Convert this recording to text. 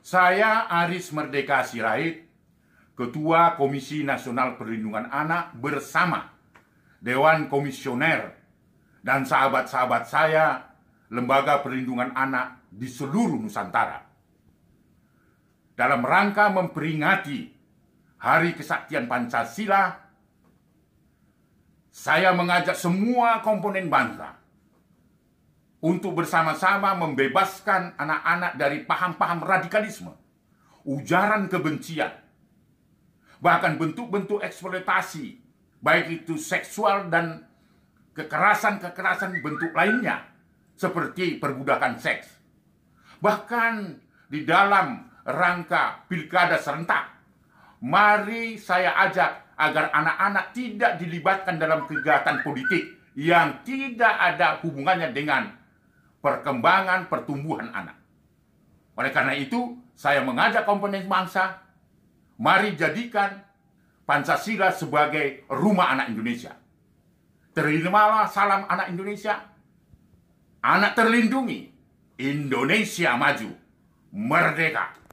Saya Aris Merdeka Sirait, Ketua Komisi Nasional Perlindungan Anak bersama Dewan Komisioner dan sahabat-sahabat saya Lembaga Perlindungan Anak di seluruh Nusantara. Dalam rangka memperingati Hari Kesaktian Pancasila, saya mengajak semua komponen bangsa untuk bersama-sama membebaskan anak-anak dari paham-paham radikalisme, ujaran kebencian, bahkan bentuk-bentuk eksploitasi, baik itu seksual dan kekerasan-kekerasan bentuk lainnya, seperti perbudakan seks. Bahkan di dalam rangka pilkada serentak, mari saya ajak agar anak-anak tidak dilibatkan dalam kegiatan politik yang tidak ada hubungannya dengan perkembangan pertumbuhan anak. Oleh karena itu, saya mengajak komponen bangsa, mari jadikan Pancasila sebagai rumah anak Indonesia. Terimalah salam anak Indonesia. Anak terlindungi. Indonesia maju. Merdeka.